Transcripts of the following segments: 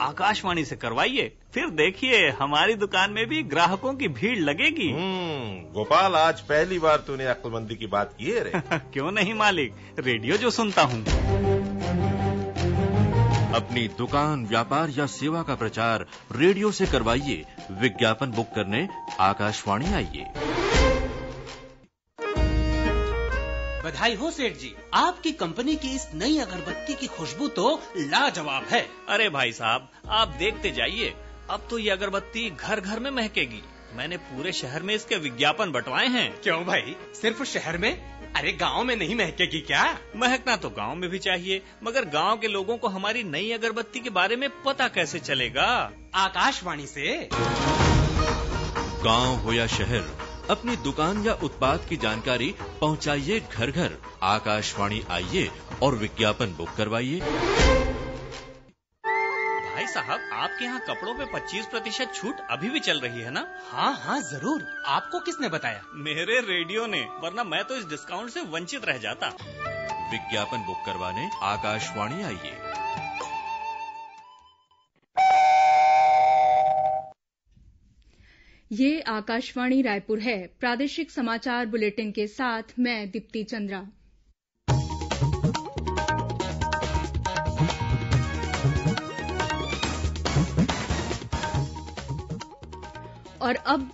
आकाशवाणी से करवाइए फिर देखिए हमारी दुकान में भी ग्राहकों की भीड़ लगेगी हम्म, गोपाल आज पहली बार तूने अक्लबंदी की बात की है क्यों नहीं मालिक रेडियो जो सुनता हूँ अपनी दुकान व्यापार या सेवा का प्रचार रेडियो से करवाइए विज्ञापन बुक करने आकाशवाणी आइए बधाई हो सेठ जी आपकी कंपनी की इस नई अगरबत्ती की खुशबू तो लाजवाब है अरे भाई साहब आप देखते जाइए अब तो ये अगरबत्ती घर घर में महकेगी मैंने पूरे शहर में इसके विज्ञापन बंटवाए हैं क्यों भाई सिर्फ शहर में अरे गांव में नहीं महकेगी क्या महकना तो गांव में भी चाहिए मगर गांव के लोगों को हमारी नई अगरबत्ती के बारे में पता कैसे चलेगा आकाशवाणी से गांव हो या शहर अपनी दुकान या उत्पाद की जानकारी पहुंचाइए घर घर आकाशवाणी आइए और विज्ञापन बुक करवाइए भाई साहब आपके यहाँ कपड़ों पे 25 प्रतिशत छूट अभी भी चल रही है ना हाँ हाँ जरूर आपको किसने बताया मेरे रेडियो ने वरना मैं तो इस डिस्काउंट से वंचित रह जाता विज्ञापन बुक करवाने आकाशवाणी आइए ये आकाशवाणी रायपुर है प्रादेशिक समाचार बुलेटिन के साथ मैं दीप्ति चंद्रा और अब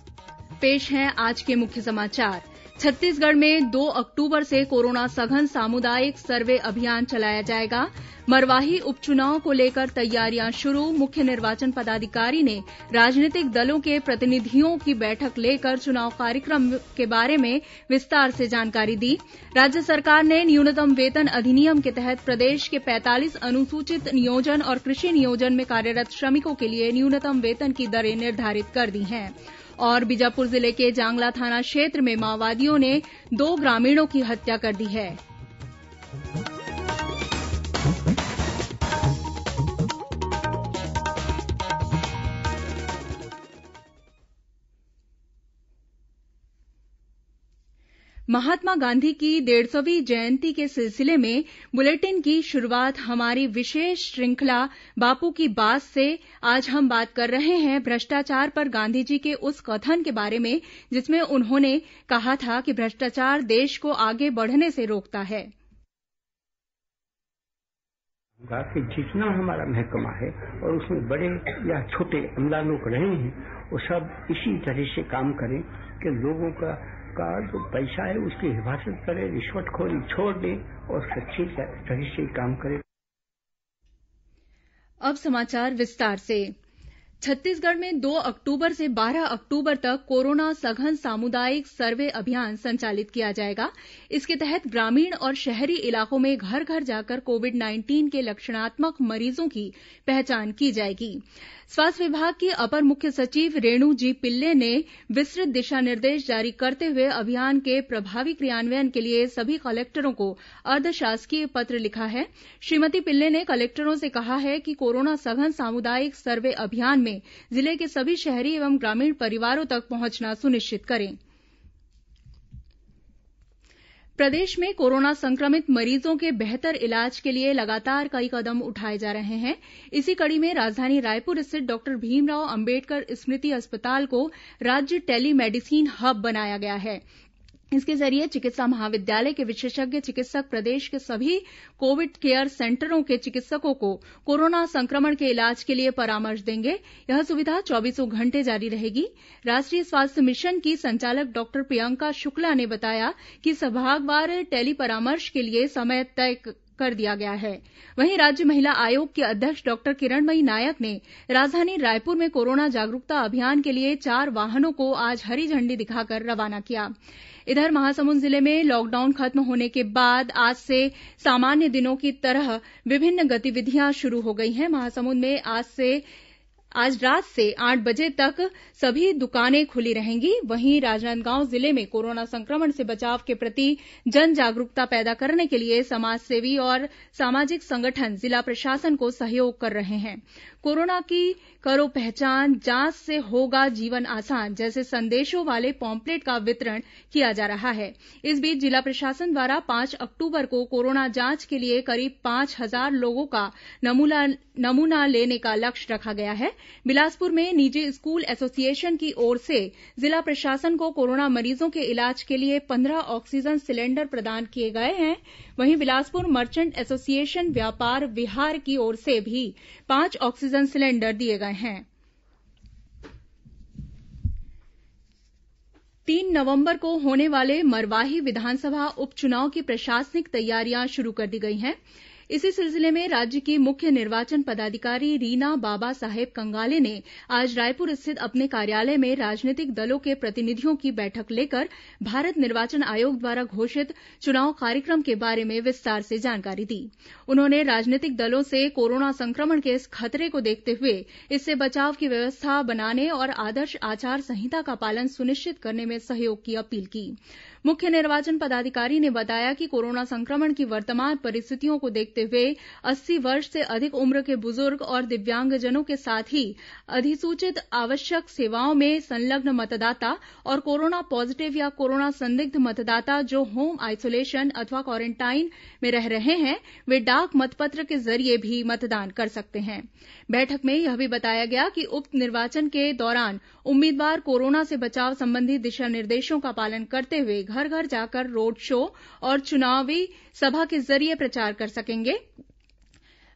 पेश हैं आज के मुख्य समाचार छत्तीसगढ़ में दो अक्टूबर से कोरोना सघन सामुदायिक सर्वे अभियान चलाया जाएगा मरवाही उपचुनाव को लेकर तैयारियां शुरू मुख्य निर्वाचन पदाधिकारी ने राजनीतिक दलों के प्रतिनिधियों की बैठक लेकर चुनाव कार्यक्रम के बारे में विस्तार से जानकारी दी राज्य सरकार ने न्यूनतम वेतन अधिनियम के तहत प्रदेश के पैंतालीस अनुसूचित नियोजन और कृषि नियोजन में कार्यरत श्रमिकों के लिए न्यूनतम वेतन की दरें निर्धारित कर दी गई हैं और बीजापुर जिले के जांगला थाना क्षेत्र में माओवादियों ने दो ग्रामीणों की हत्या कर दी है महात्मा गांधी की डेढ़ सौवीं जयंती के सिलसिले में बुलेटिन की शुरूआत हमारी विशेष श्रृंखला बापू की बात से आज हम बात कर रहे हैं भ्रष्टाचार पर गांधी जी के उस कथन के बारे में जिसमें उन्होंने कहा था कि भ्रष्टाचार देश को आगे बढ़ने से रोकता है कि जितना हमारा महकमा है और उसमें बड़े या छोटे अमला लोग रहे हैं वो सब इसी तरह से काम करें कि लोगों का का जो तो पैसा है उसकी हिफाजत करे रिश्वतखोरी छोड़ दे और सच्ची सही से काम करे अब समाचार विस्तार से छत्तीसगढ़ में दो अक्टूबर से बारह अक्टूबर तक कोरोना सघन सामुदायिक सर्वे अभियान संचालित किया जाएगा इसके तहत ग्रामीण और शहरी इलाकों में घर घर जाकर कोविड नाइंटीन के लक्षणात्मक मरीजों की पहचान की जाएगी स्वास्थ्य विभाग की अपर मुख्य सचिव रेणु जी पिल्ले ने विस्तृत दिशा निर्देश जारी करते हुए अभियान के प्रभावी क्रियान्वयन के लिए सभी कलेक्टरों को अर्धशासकीय पत्र लिखा है श्रीमती पिल्ले ने कलेक्टरों से कहा है कि कोरोना सघन सामुदायिक सर्वे अभियान में में जिले के सभी शहरी एवं ग्रामीण परिवारों तक पहुंचना सुनिश्चित करें प्रदेश में कोरोना संक्रमित मरीजों के बेहतर इलाज के लिए लगातार कई कदम उठाए जा रहे हैं इसी कड़ी में राजधानी रायपुर स्थित डॉक्टर भीमराव अंबेडकर स्मृति अस्पताल को राज्य टेली मेडिसीन हब बनाया गया है इसके जरिये चिकित्सा महाविद्यालय के विशेषज्ञ चिकित्सक प्रदेश के सभी कोविड केयर सेंटरों के चिकित्सकों को कोरोना संक्रमण के इलाज के लिए परामर्श देंगे यह सुविधा चौबीसों घंटे जारी रहेगी राष्ट्रीय स्वास्थ्य मिशन की संचालक डॉक्टर प्रियंका शुक्ला ने बताया कि सभागवार टेली परामर्श के लिए समय तय किया गया है कर दिया गया है वहीं राज्य महिला आयोग की अध्यक्ष डॉक्टर किरणमयी नायक ने राजधानी रायपुर में कोरोना जागरूकता अभियान के लिए चार वाहनों को आज हरी झंडी दिखाकर रवाना किया इधर महासमुंद जिले में लॉकडाउन खत्म होने के बाद आज से सामान्य दिनों की तरह विभिन्न गतिविधियां शुरू हो गई हैं महासमुंद में आज से आज रात से आठ बजे तक सभी दुकानें खुली रहेंगी वहीं राजनांदगांव जिले में कोरोना संक्रमण से बचाव के प्रति जन जागरूकता पैदा करने के लिए समाजसेवी और सामाजिक संगठन जिला प्रशासन को सहयोग कर रहे हैं कोरोना की करो पहचान जांच से होगा जीवन आसान जैसे संदेशों वाले पॉम्पलेट का वितरण किया जा रहा है इस बीच जिला प्रशासन द्वारा पांच अक्टूबर को कोरोना जांच के लिए करीब पांच हजार लोगों का नमूना लेने का लक्ष्य रखा गया है बिलासपुर में निजी स्कूल एसोसिएशन की ओर से जिला प्रशासन को कोरोना मरीजों के इलाज के लिए पंद्रह ऑक्सीजन सिलेंडर प्रदान किए गए हैं वहीं बिलासपुर मर्चेंट एसोसिएशन व्यापार विहार की ओर से भी पांच ऑक्सीजन ऑक्सीजन सिलेंडर दिए गए हैं तीन नवंबर को होने वाले मरवाही विधानसभा उपचुनाव की प्रशासनिक तैयारियां शुरू कर दी गई हैं इसी सिलसिले में राज्य की मुख्य निर्वाचन पदाधिकारी रीना बाबा साहेब कंगाले ने आज रायपुर स्थित अपने कार्यालय में राजनीतिक दलों के प्रतिनिधियों की बैठक लेकर भारत निर्वाचन आयोग द्वारा घोषित चुनाव कार्यक्रम के बारे में विस्तार से जानकारी दी उन्होंने राजनीतिक दलों से कोरोना संक्रमण के इस खतरे को देखते हुए इससे बचाव की व्यवस्था बनाने और आदर्श आचार संहिता का पालन सुनिश्चित करने में सहयोग की अपील की है मुख्य निर्वाचन पदाधिकारी ने बताया कि कोरोना संक्रमण की वर्तमान परिस्थितियों को देखते हुए अस्सी वर्ष से अधिक उम्र के बुजुर्ग और दिव्यांगजनों के साथ ही अधिसूचित आवश्यक सेवाओं में संलग्न मतदाता और कोरोना पॉजीटिव या कोरोना संदिग्ध मतदाता जो होम आइसोलेशन अथवा क्वारेंटाइन में रह रहे हैं वे डाक मतपत्र के जरिए भी मतदान कर सकते हैं बैठक में यह भी बताया गया कि उप निर्वाचन के दौरान उम्मीदवार कोरोना से बचाव संबंधी दिशा निर्देशों का पालन करते हुए घर घर जाकर रोड शो और चुनावी सभा के जरिये प्रचार कर सकेंगे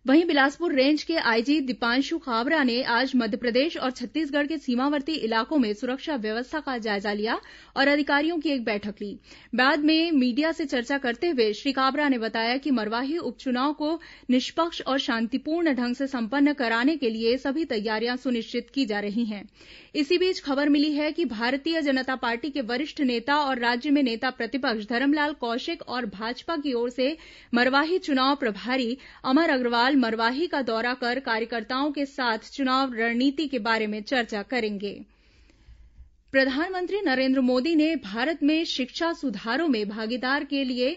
वहीं बिलासपुर रेंज के आईजी दीपांशु खाबरा ने आज मध्यप्रदेश और छत्तीसगढ़ के सीमावर्ती इलाकों में सुरक्षा व्यवस्था का जायजा लिया और अधिकारियों की एक बैठक ली बाद में मीडिया से चर्चा करते हुए श्री काबरा ने बताया कि मरवाही उपचुनाव को निष्पक्ष और शांतिपूर्ण ढंग से संपन्न कराने के लिए सभी तैयारियां सुनिश्चित की जा रही हैं इसी बीच खबर मिली है कि भारतीय जनता पार्टी के वरिष्ठ नेता और राज्य में नेता प्रतिपक्ष धरमलाल कौशिक और भाजपा की ओर से मरवाही चुनाव प्रभारी अमर अग्रवाल राज्यपाल मरवाही का दौरा कर कार्यकर्ताओं के साथ चुनाव रणनीति के बारे में चर्चा करेंगे प्रधानमंत्री नरेन्द्र मोदी ने भारत में शिक्षा सुधारों में भागीदारी के लिए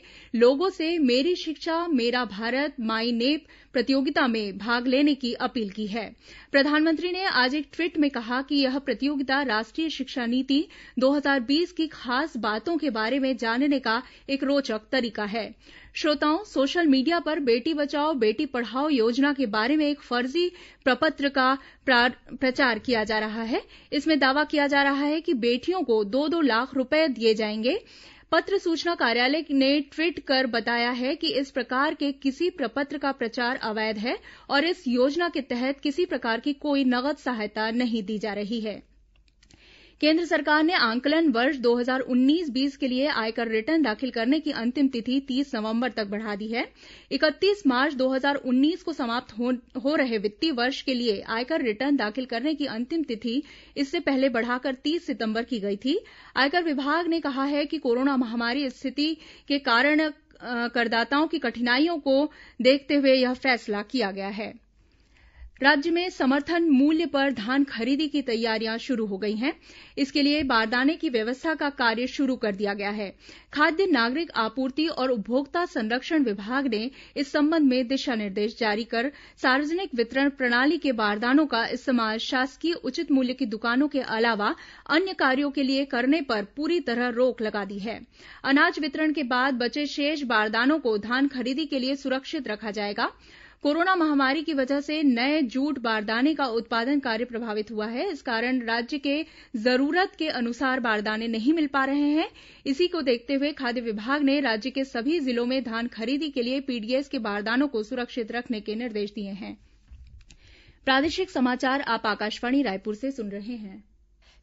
लोगों से मेरी शिक्षा मेरा भारत माई नेप प्रतियोगिता में भाग लेने की अपील की है प्रधानमंत्री ने आज एक ट्वीट में कहा कि यह प्रतियोगिता राष्ट्रीय शिक्षा नीति 2020 की खास बातों के बारे में जानने का एक रोचक तरीका है श्रोताओं सोशल मीडिया पर बेटी बचाओ बेटी पढ़ाओ योजना के बारे में एक फर्जी प्रपत्र का प्रचार किया जा रहा है इसमें दावा किया जा रहा है कि बेटियों को दो दो लाख रूपये दिए जाएंगे पत्र सूचना कार्यालय ने ट्वीट कर बताया है कि इस प्रकार के किसी प्रपत्र का प्रचार अवैध है और इस योजना के तहत किसी प्रकार की कोई नकद सहायता नहीं दी जा रही है केन्द्र सरकार ने आंकलन वर्ष दो हजार उन्नीस बीस के लिए आयकर रिटर्न दाखिल करने की अंतिम तिथि तीस नवंबर तक बढ़ा दी है इकतीस मार्च दो हजार उन्नीस को समाप्त हो रहे वित्तीय वर्ष के लिए आयकर रिटर्न दाखिल करने की अंतिम तिथि इससे पहले बढ़ाकर तीस सितंबर की गई थी आयकर विभाग ने कहा है कि कोरोना महामारी स्थिति के कारण करदाताओं की कठिनाइयों को देखते हुए यह फैसला किया गया है राज्य में समर्थन मूल्य पर धान खरीदी की तैयारियां शुरू हो गई हैं इसके लिए बारदाने की व्यवस्था का कार्य शुरू कर दिया गया है खाद्य नागरिक आपूर्ति और उपभोक्ता संरक्षण विभाग ने इस संबंध में दिशा निर्देश जारी कर सार्वजनिक वितरण प्रणाली के बारदानों का इस्तेमाल शासकीय उचित मूल्य की दुकानों के अलावा अन्य कार्यो के लिए करने पर पूरी तरह रोक लगा दी है अनाज वितरण के बाद बचे शेष बारदानों को धान खरीदी के लिए सुरक्षित रखा जाएगा कोरोना महामारी की वजह से नये जूट बारदाने का उत्पादन कार्य प्रभावित हुआ है इस कारण राज्य के जरूरत के अनुसार बारदाने नहीं मिल पा रहे हैं इसी को देखते हुए खाद्य विभाग ने राज्य के सभी जिलों में धान खरीदी के लिए पीडीएस के बारदानों को सुरक्षित रखने के निर्देश दिए हैं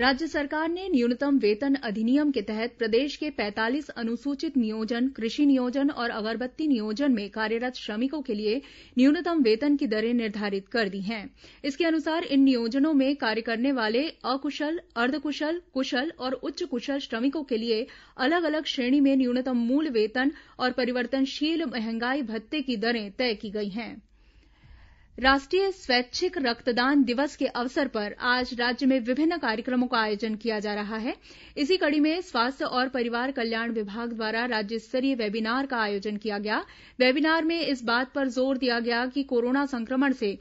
राज्य सरकार ने न्यूनतम वेतन अधिनियम के तहत प्रदेश के पैंतालीस अनुसूचित नियोजन कृषि नियोजन और अगरबत्ती नियोजन में कार्यरत् श्रमिकों के लिए न्यूनतम वेतन की दरें निर्धारित कर दी हैं इसके अनुसार इन नियोजनों में कार्य करने वाले अकुशल अर्द्वकुशल कुशल और उच्च कुशल श्रमिकों के लिए अलग अलग श्रेणी में न्यूनतम मूल वेतन और परिवर्तनशील महंगाई भत्ते की दरें तय की गई हैं राष्ट्रीय स्वैच्छिक रक्तदान दिवस के अवसर पर आज राज्य में विभिन्न कार्यक्रमों का आयोजन किया जा रहा है इसी कड़ी में स्वास्थ्य और परिवार कल्याण विभाग द्वारा राज्य स्तरीय वेबीनार का आयोजन किया गया वेबीनार में इस बात पर जोर दिया गया कि कोरोना संक्रमण से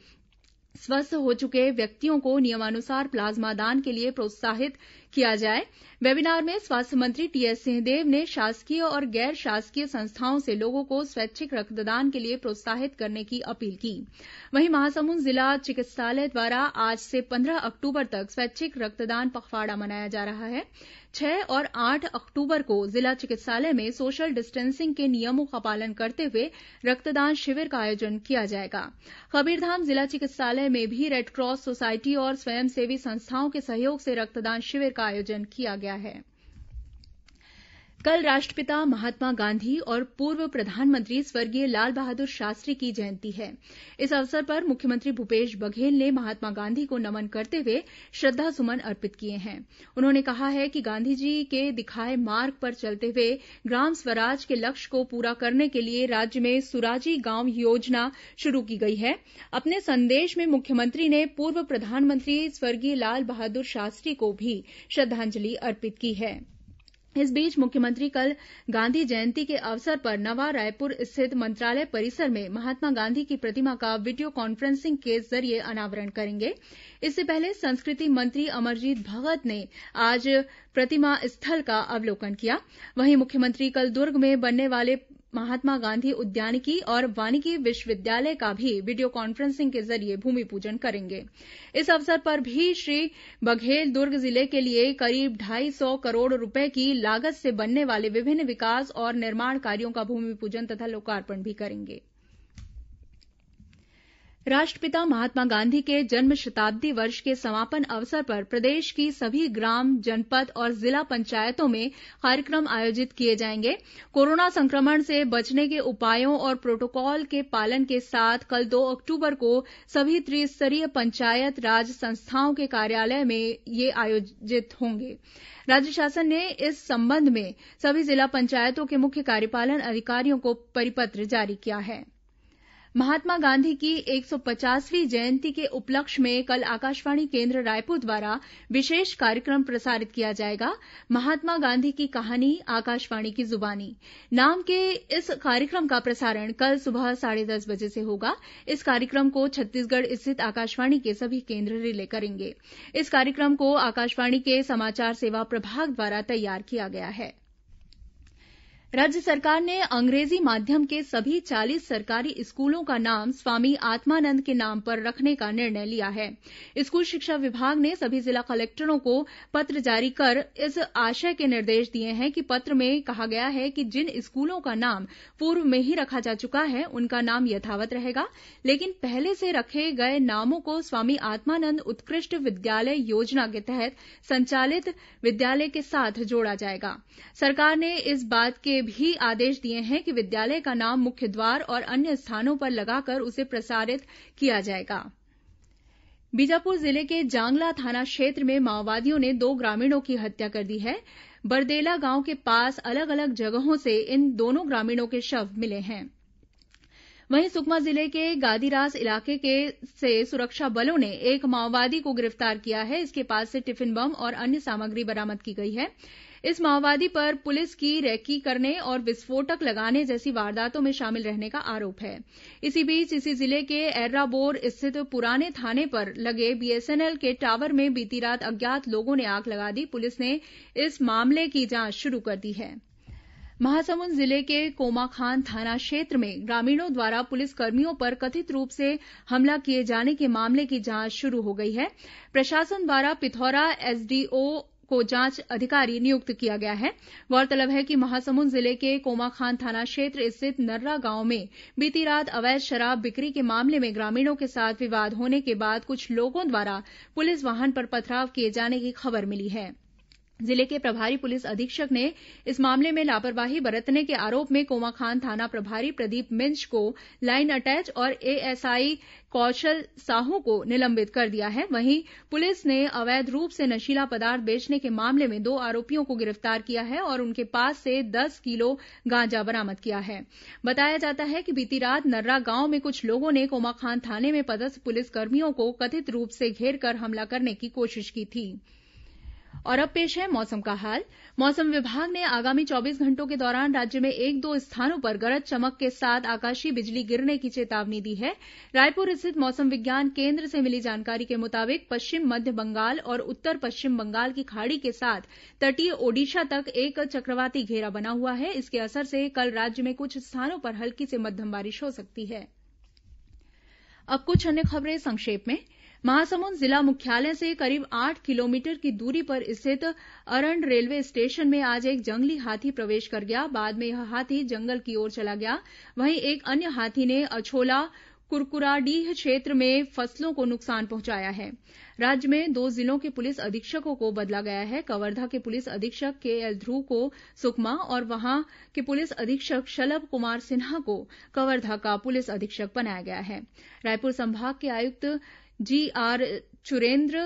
स्वस्थ हो चुके व्यक्तियों को नियमानुसार प्लाज्मा दान के लिए प्रोत्साहित किया किया जाए वेबिनार में स्वास्थ्य मंत्री टीएस सिंहदेव ने शासकीय और गैर शासकीय संस्थाओं से लोगों को स्वैच्छिक रक्तदान के लिए प्रोत्साहित करने की अपील की वहीं महासमुंद जिला चिकित्सालय द्वारा आज से पंद्रह अक्टूबर तक स्वैच्छिक रक्तदान पखवाड़ा मनाया जा रहा है छह और आठ अक्टूबर को जिला चिकित्सालय में सोशल डिस्टेंसिंग के नियमों का पालन करते हुए रक्तदान शिविर का आयोजन किया जाएगा कबीरधाम जिला चिकित्सालय में भी रेडक्रॉस सोसायटी और स्वयंसेवी संस्थाओं के सहयोग से रक्तदान शिविर का का आयोजन किया गया है कल राष्ट्रपिता महात्मा गांधी और पूर्व प्रधानमंत्री स्वर्गीय लाल बहादुर शास्त्री की जयंती है इस अवसर पर मुख्यमंत्री भूपेश बघेल ने महात्मा गांधी को नमन करते हुए सुमन अर्पित किए हैं उन्होंने कहा है कि गांधी जी के दिखाए मार्ग पर चलते हुए ग्राम स्वराज के लक्ष्य को पूरा करने के लिए राज्य में सुराजी गांव योजना शुरू की गई है अपने संदेश में मुख्यमंत्री ने पूर्व प्रधानमंत्री स्वर्गीय लाल बहादुर शास्त्री को भी श्रद्वांजलि अर्पित की है इस बीच मुख्यमंत्री कल गांधी जयंती के अवसर पर नवा रायपुर स्थित मंत्रालय परिसर में महात्मा गांधी की प्रतिमा का वीडियो कॉन्फ्रेंसिंग के जरिये अनावरण करेंगे इससे पहले संस्कृति मंत्री अमरजीत भगत ने आज प्रतिमा स्थल का अवलोकन किया वहीं मुख्यमंत्री कल दुर्ग में बनने वाले पुल का करेंगे महात्मा गांधी उद्यानिकी और वानिकी विश्वविद्यालय का भी वीडियो कॉन्फ्रेंसिंग के जरिये भूमिपूजन करेंगे इस अवसर पर भी श्री बघेल दुर्ग जिले के लिए करीब ढाई सौ करोड़ रूपये की लागत से बनने वाले विभिन्न विकास और निर्माण कार्यों का भूमिपूजन तथा लोकार्पण भी करेंगे राष्ट्रपिता महात्मा गांधी के जन्म शताब्दी वर्ष के समापन अवसर पर प्रदेश की सभी ग्राम जनपद और जिला पंचायतों में कार्यक्रम आयोजित किए जाएंगे कोरोना संक्रमण से बचने के उपायों और प्रोटोकॉल के पालन के साथ कल दो अक्टूबर को सभी त्रिस्तरीय पंचायत राज संस्थाओं के कार्यालय में ये आयोजित होंगे राज्य शासन ने इस संबंध में सभी जिला पंचायतों के मुख्य कार्यपालन अधिकारियों को परिपत्र जारी किया है महात्मा गांधी की एक सौ पचासवीं जयंती के उपलक्ष्य में कल आकाशवाणी केन्द्र रायपुर द्वारा विशेष कार्यक्रम प्रसारित किया जाएगा महात्मा गांधी की कहानी आकाशवाणी की जुबानी नाम के इस कार्यक्रम का प्रसारण कल सुबह साढ़े दस बजे से होगा इस कार्यक्रम को छत्तीसगढ़ स्थित आकाशवाणी के सभी केन्द्र रिले करेंगे इस कार्यक्रम को आकाशवाणी के समाचार सेवा प्रभाग द्वारा तैयार किया गया है राज्य सरकार ने अंग्रेजी माध्यम के सभी चालीस सरकारी स्कूलों का नाम स्वामी आत्मानंद के नाम पर रखने का निर्णय लिया है स्कूल शिक्षा विभाग ने सभी जिला कलेक्टरों को पत्र जारी कर इस आशय के निर्देश दिए हैं कि पत्र में कहा गया है कि जिन स्कूलों का नाम पूर्व में ही रखा जा चुका है उनका नाम यथावत रहेगा लेकिन पहले से रखे गए नामों को स्वामी आत्मानंद उत्कृष्ट विद्यालय योजना के तहत संचालित विद्यालय के साथ जोड़ा जाएगा सरकार ने इस बात के भी आदेश दिए हैं कि विद्यालय का नाम मुख्य द्वार और अन्य स्थानों पर लगाकर उसे प्रसारित किया जाएगा बीजापुर जिले के जांगला थाना क्षेत्र में माओवादियों ने दो ग्रामीणों की हत्या कर दी है बरदेला गांव के पास अलग अलग जगहों से इन दोनों ग्रामीणों के शव मिले हैं वहीं सुकमा जिले के गादीरास इलाके से सुरक्षा बलों ने एक माओवादी को गिरफ्तार किया है इसके पास से टिफिन बम और अन्य सामग्री बरामद की गई है इस माओवादी पर पुलिस की रेकी करने और विस्फोटक लगाने जैसी वारदातों में शामिल रहने का आरोप है इसी बीच इसी जिले के एर्राबोर स्थित पुराने थाने पर लगे बीएसएनएल के टावर में बीती रात अज्ञात लोगों ने आग लगा दी पुलिस ने इस मामले की जांच शुरू कर दी है महासमुंद जिले के कोमाखान थाना क्षेत्र में ग्रामीणों द्वारा पुलिसकर्मियों पर कथित रूप से हमला किए जाने के मामले की जांच शुरू हो गई है प्रशासन द्वारा पिथौरा एसडीओ को जांच अधिकारी नियुक्त किया गया है गौरतलब है कि महासमुंद जिले के कोमाखान थाना क्षेत्र स्थित नर्रा गांव में बीती रात अवैध शराब बिक्री के मामले में ग्रामीणों के साथ विवाद होने के बाद कुछ लोगों द्वारा पुलिस वाहन पर पथराव किए जाने की खबर मिली है जिले के प्रभारी पुलिस अधीक्षक ने इस मामले में लापरवाही बरतने के आरोप में कोमाखान थाना प्रभारी प्रदीप मिंज को लाइन अटैच और एएसआई कौशल साहू को निलंबित कर दिया है वहीं पुलिस ने अवैध रूप से नशीला पदार्थ बेचने के मामले में दो आरोपियों को गिरफ्तार किया है और उनके पास से दस किलो गांजा बरामद किया है बताया जाता है कि बीती रात नर्रा गांव में कुछ लोगों ने कोमाखान थाने में पदस्थ पुलिसकर्मियों को कथित रूप से घेर हमला करने की कोशिश की थी और अब पेश है मौसम का हाल मौसम विभाग ने आगामी चौबीस घंटों के दौरान राज्य में एक दो स्थानों पर गरज चमक के साथ आकाशीय बिजली गिरने की चेतावनी दी है रायपुर स्थित मौसम विज्ञान केन्द्र से मिली जानकारी के मुताबिक पश्चिम मध्य बंगाल और उत्तर पश्चिम बंगाल की खाड़ी के साथ तटीय ओडिशा तक एक चक्रवाती घेरा बना हुआ है इसके असर से कल राज्य में कुछ स्थानों पर हल्की से मध्यम बारिश हो सकती है अब कुछ अन्य खबरें संक्षेप में महासमुंद जिला मुख्यालय से करीब आठ किलोमीटर की दूरी पर स्थित अरंड रेलवे स्टेशन में आज एक जंगली हाथी प्रवेश कर गया बाद में यह हाथी जंगल की ओर चला गया वहीं एक अन्य हाथी ने अछोला कुरकुराडीह क्षेत्र में फसलों को नुकसान पहुंचाया है राज्य में दो जिलों के पुलिस अधीक्षकों को बदला गया है कवर्धा के पुलिस अधीक्षक के एल ध्रुव को सुकमा और वहां के पुलिस अधीक्षक शलभ कुमार सिन्हा को कवर्धा का पुलिस अधीक्षक बनाया गया है रायपुर संभाग के आयुक्त जीआर चुरेन्द्र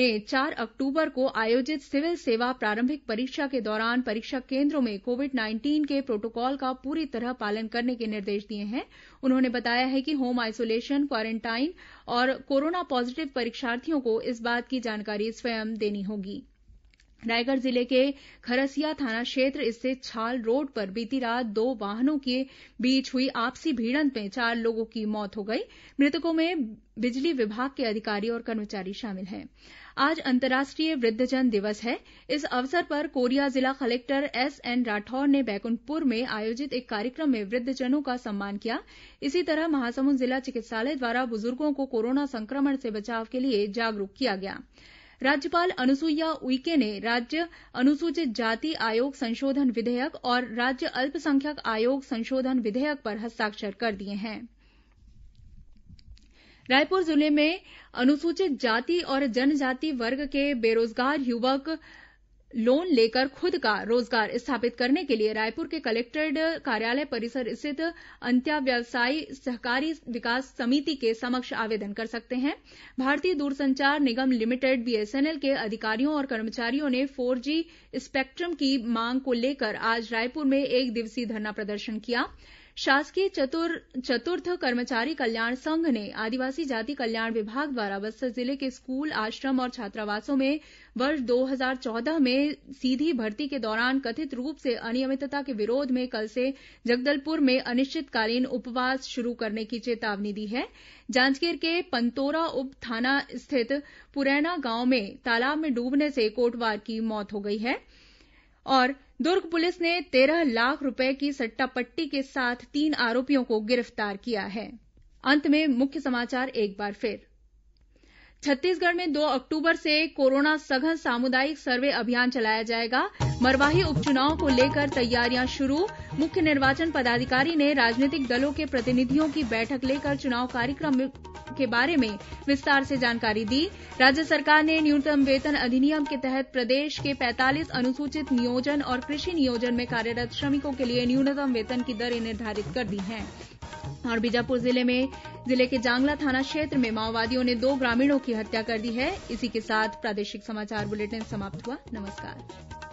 ने चार अक्टूबर को आयोजित सिविल सेवा प्रारंभिक परीक्षा के दौरान परीक्षा केन्द्रों में कोविड नाइंटीन के प्रोटोकॉल का पूरी तरह पालन करने के निर्देश दिए हैं उन्होंने बताया है कि होम आइसोलेशन क्वारेंटाइन और कोरोना पॉजिटिव परीक्षार्थियों को इस बात की जानकारी स्वयं देनी होगी रायगढ़ जिले के खरसिया थाना क्षेत्र स्थित छाल रोड पर बीती रात दो वाहनों के बीच हुई आपसी भिड़ंत में चार लोगों की मौत हो गई मृतकों में बिजली विभाग के अधिकारी और कर्मचारी शामिल हैं आज अंतर्राष्ट्रीय वृद्धजन दिवस है इस अवसर पर कोरिया जिला कलेक्टर एसएन राठौर ने बैकुंठपुर में आयोजित एक कार्यक्रम में वृद्धजनों का सम्मान किया इसी तरह महासमुंद जिला चिकित्सालय द्वारा बुजुर्गों को कोरोना संक्रमण से बचाव के लिए जागरूक किया गया गया राज्यपाल अनुसुईया उइके ने राज्य अनुसूचित जाति आयोग संशोधन विधेयक और राज्य अल्पसंख्यक आयोग संशोधन विधेयक पर हस्ताक्षर कर दिए हैं रायपुर जिले में अनुसूचित जाति और जनजाति वर्ग के बेरोजगार युवक युवतियों लोन लेकर खुद का रोजगार स्थापित करने के लिए रायपुर के कलेक्टोरेट कार्यालय परिसर स्थित अंत्याव्यावसायी सहकारी विकास समिति के समक्ष आवेदन कर सकते हैं भारतीय दूरसंचार निगम लिमिटेड बीएसएनएल के अधिकारियों और कर्मचारियों ने फोर जी स्पेक्ट्रम की मांग को लेकर आज रायपुर में एकदिवसीय धरना प्रदर्शन किया शासकीय चतुर्थ कर्मचारी कल्याण संघ ने आदिवासी जाति कल्याण विभाग द्वारा बस्तर जिले के स्कूल आश्रम और छात्रावासों में वर्ष दो हजार चौदह में सीधी भर्ती के दौरान कथित रूप से अनियमितता के विरोध में कल से जगदलपुर में अनिश्चितकालीन उपवास शुरू करने की चेतावनी दी है जांजगीर के पंतोरा उप थाना स्थित पुरैना गांव में तालाब में डूबने से कोटवार की मौत हो गई है दुर्ग पुलिस ने तेरह लाख रूपये की सट्टा पट्टी के साथ तीन आरोपियों को गिरफ्तार किया है छत्तीसगढ़ में दो अक्टूबर से कोरोना सघन सामुदायिक सर्वे अभियान चलाया जाएगा मरवाही उपचुनाव को लेकर तैयारियां शुरू मुख्य निर्वाचन पदाधिकारी ने राजनीतिक दलों के प्रतिनिधियों की बैठक लेकर चुनाव कार्यक्रम के बारे में विस्तार से जानकारी दी राज्य सरकार ने न्यूनतम वेतन अधिनियम के तहत प्रदेश के पैंतालीस अनुसूचित नियोजन और कृषि नियोजन में कार्यरत श्रमिकों के लिए न्यूनतम वेतन की दरें निर्धारित कर दी हैं और बीजापुर जिले के जांगला थाना क्षेत्र में माओवादियों ने दो ग्रामीणों की हत्या कर दी है इसी के साथ प्रादेशिक समाचार बुलेटिन समाप्त हुआ नमस्कार